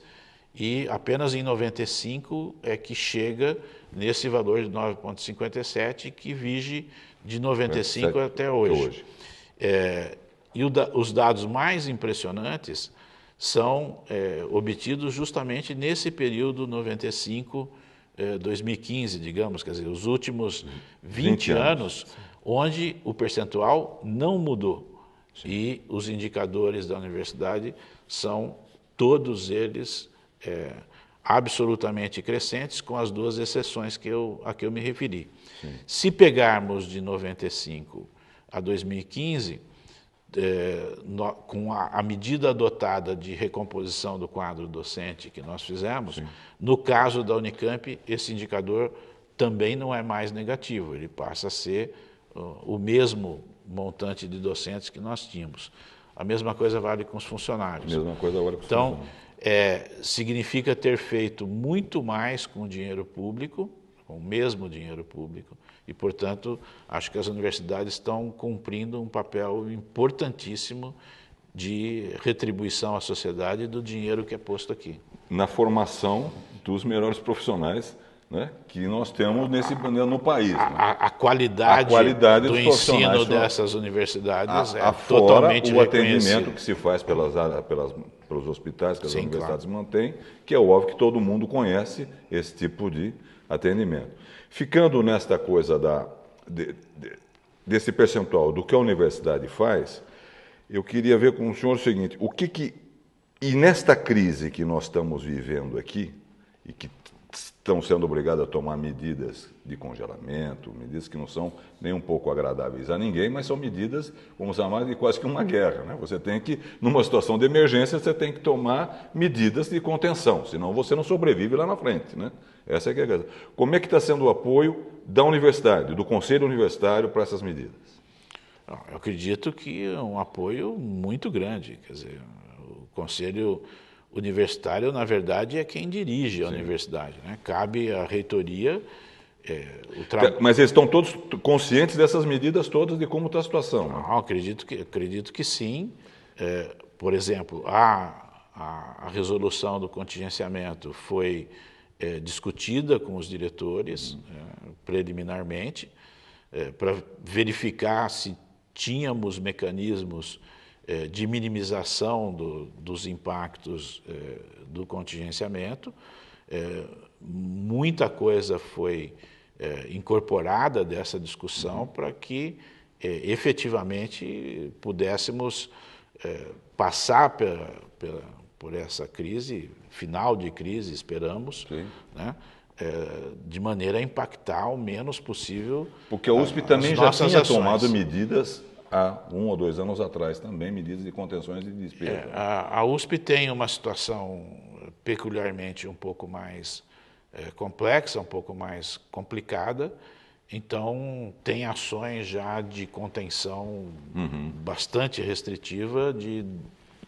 e apenas em 95 é que chega nesse valor de 9,57 que vige de 95 é, até hoje. hoje. É, e o, os dados mais impressionantes são é, obtidos justamente nesse período 95 2015, é, digamos, quer dizer, os últimos 20, hum, 20 anos, anos, onde o percentual não mudou. Sim. E os indicadores da universidade são todos eles é, absolutamente crescentes, com as duas exceções que eu, a que eu me referi. Sim. Se pegarmos de 95 a 2015, é, no, com a, a, medida adotada de recomposição do quadro docente que nós fizemos, Sim. no caso da Unicamp, esse indicador também não é mais negativo, ele passa a ser uh, o mesmo montante de docentes que nós tínhamos. A mesma coisa vale com os funcionários. A mesma coisa vale com os então, funcionários. Então, é, significa ter feito muito mais com o dinheiro público, com o mesmo dinheiro público, e, portanto, acho que as universidades estão cumprindo um papel importantíssimo de retribuição à sociedade do dinheiro que é posto aqui. Na formação dos melhores profissionais né, que nós temos nesse, né, no país. Né? A, a, qualidade a, qualidade, do ensino dessas universidades a, é afora totalmente o atendimento que se faz pelas, pelas, pelos hospitais que as Sim, universidades claro. mantêm, que é óbvio que todo mundo conhece esse tipo de atendimento. Ficando nesta coisa da, de, de, desse percentual do que a universidade faz, eu queria ver com o senhor o seguinte, o que que... E nesta crise que nós estamos vivendo aqui, e que estão sendo obrigados a tomar medidas de congelamento, medidas que não são nem um pouco agradáveis a ninguém, mas são medidas, vamos chamar de quase que uma guerra. Né? Você tem que, numa situação de emergência, você tem que tomar medidas de contenção, senão você não sobrevive lá na frente. Né? Essa é, é a questão. Como é que está sendo o apoio da universidade, do conselho universitário para essas medidas? Ah, eu acredito que é um apoio muito grande. Quer dizer, o conselho universitário, na verdade, é quem dirige a Sim. universidade. Né? Cabe à reitoria é, trabalho. Mas eles estão todos conscientes dessas medidas todas de como está a situação? Né? Não, né? acredito, que, acredito que sim. É, por exemplo, a, a, a, resolução do contingenciamento foi é, discutida com os diretores uhum. né, preliminarmente é, para verificar se tínhamos mecanismos eh, de minimização do, dos impactos eh, do contingenciamento. Eh, muita coisa foi incorporada dessa discussão uhum. para que efetivamente pudéssemos passar pela, pela, por essa crise, final de crise, esperamos, né? É, de maneira a impactar o menos possível. Porque a USP a, também já tinha ações. tomado medidas há um ou dois anos atrás também, medidas de contenções de despesa. É, a, a, USP tem uma situação peculiarmente um pouco mais é, complexa, um pouco mais complicada, então tem ações já de contenção uhum. bastante restritiva de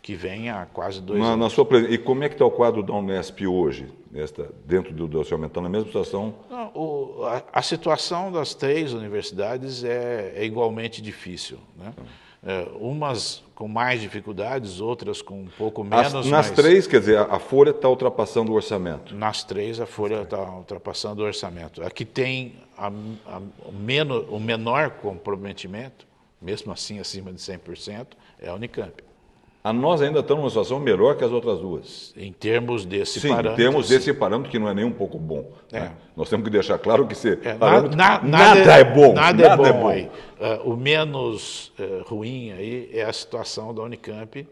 que vem há quase dois na, anos. Na sua, e como é que está o quadro da Unesp hoje, nesta dentro do orçamento? Aumentando, tá na mesma situação? Não, o, a, a, situação das três universidades é, é igualmente difícil. Né? Ah. É, umas com mais dificuldades, outras com um pouco menos. As, nas mas, três, quer dizer, a, a folha está ultrapassando o orçamento? Nas três, a folha está ultrapassando o orçamento. A que tem a, o menor comprometimento, mesmo assim acima de 100%, é a Unicamp a nós ainda estamos numa situação melhor que as outras duas. Em termos desse sim, parâmetro. Em termos sim. desse parâmetro, que não é nem um pouco bom. Né? É. Né? Nós temos que deixar claro que se é, na, na, nada, nada, é, é bom. Nada, é nada, é bom. Aí. Uh, o menos uh, ruim aí é a situação da Unicamp,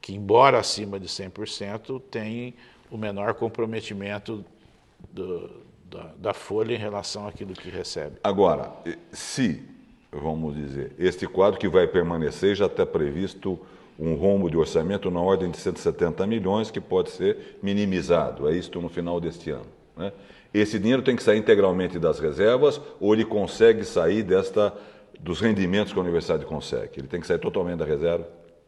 que, embora acima de 100%, tem o menor comprometimento do, da, da folha em relação àquilo que recebe. Agora, se, vamos dizer, este quadro que vai permanecer já está previsto um rombo de orçamento na ordem de 170 milhões que pode ser minimizado, é isto no final deste ano. Né? Esse dinheiro tem que sair integralmente das reservas ou ele consegue sair desta dos rendimentos que a universidade consegue? Ele tem que sair totalmente da reserva?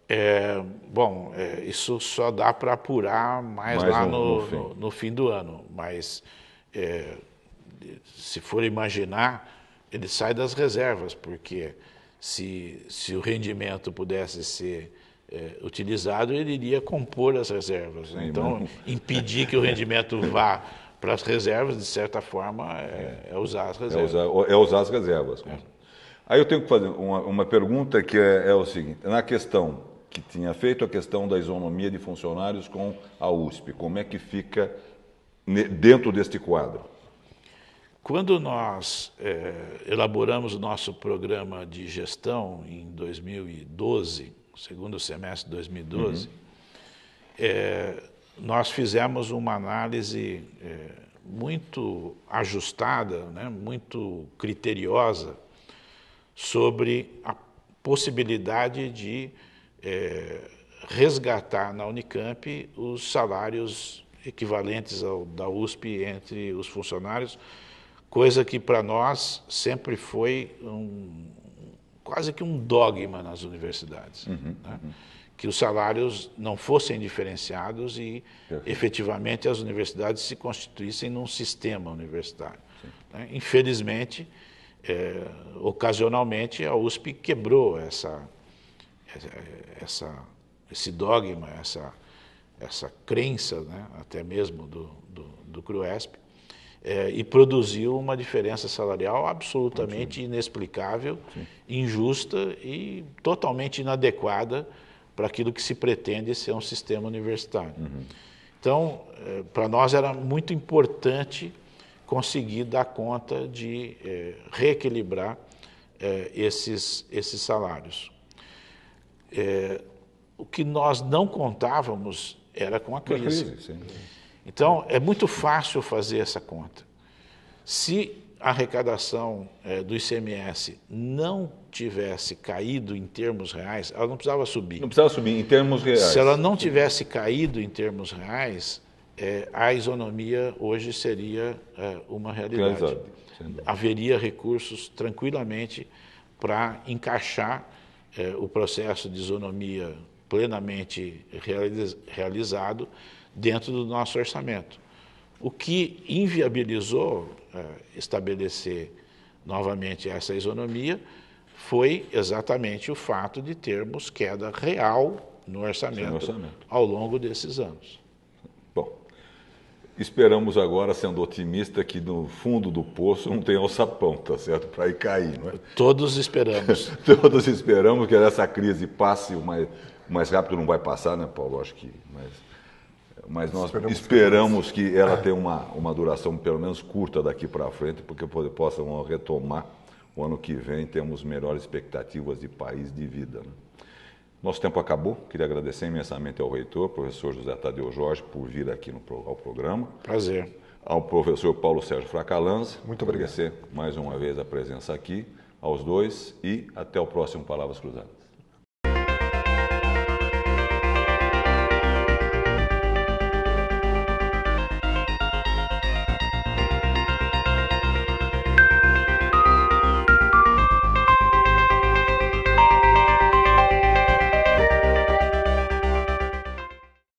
É, bom, é, isso só dá para apurar mais, mais lá no, no, fim. No, no, fim. do ano, mas é, se for imaginar, ele sai das reservas, porque se, se o rendimento pudesse ser é, utilizado, ele iria compor as reservas. Né? Então, impedir que o rendimento vá para as reservas, de certa forma, é, é, é, é usar as reservas. É usar, é usar as reservas. Aí eu tenho que fazer uma, uma pergunta que é, é, o seguinte: na questão que tinha feito a questão da isonomia de funcionários com a USP, como é que fica dentro deste quadro? Quando nós elaboramos o nosso programa de gestão em 2012, segundo semestre de 2012, uhum. é, nós fizemos uma análise é, muito ajustada, né, muito criteriosa, sobre a possibilidade de é, resgatar na Unicamp os salários equivalentes ao da USP entre os funcionários, coisa que para nós sempre foi um, quase que um dogma nas universidades, uhum, né? uhum. que os salários não fossem diferenciados e efetivamente as universidades se constituíssem num sistema universitário. Né? Infelizmente, é, ocasionalmente a USP quebrou essa, essa, esse dogma, essa, essa crença, né? até mesmo do, do, do CRUESP, é, e produziu uma diferença salarial absolutamente Sim. inexplicável, Sim. injusta e totalmente inadequada para aquilo que se pretende ser um sistema universitário. Uhum. Então, é, para nós era muito importante conseguir dar conta de é, reequilibrar é, esses, esses salários. É, o que nós não contávamos era com a crise. Com a crise então, é muito fácil fazer essa conta. Se a arrecadação é, do ICMS não tivesse caído em termos reais, ela não precisava subir. Não precisava subir em termos reais. Se ela não tivesse caído em termos reais, é, a isonomia hoje seria é, uma realidade. Claro, Haveria recursos tranquilamente para encaixar é, o processo de isonomia plenamente realiz, realizado dentro do nosso orçamento. O que inviabilizou é, estabelecer novamente essa isonomia foi exatamente o fato de termos queda real no orçamento, orçamento, ao longo desses anos. Bom, esperamos agora, sendo otimista, que no fundo do poço não tenha sapão, tá certo? Para ir cair, não é? Todos esperamos. Todos esperamos que essa crise passe o mais, o mais rápido não vai passar, né, Paulo? Acho que. Mas mas nós esperamos, esperamos que, que ela tenha uma, uma duração pelo menos curta daqui para frente, porque possam retomar o ano que vem, temos melhores expectativas de país de vida. Né? Nosso tempo acabou, queria agradecer imensamente ao reitor, professor José Tadeu Jorge, por vir aqui no, ao programa. Prazer. Ao professor Paulo Sérgio Fracalanza. Muito obrigado. Agradecer mais uma vez a presença aqui, aos dois, e até o próximo Palavras Cruzadas.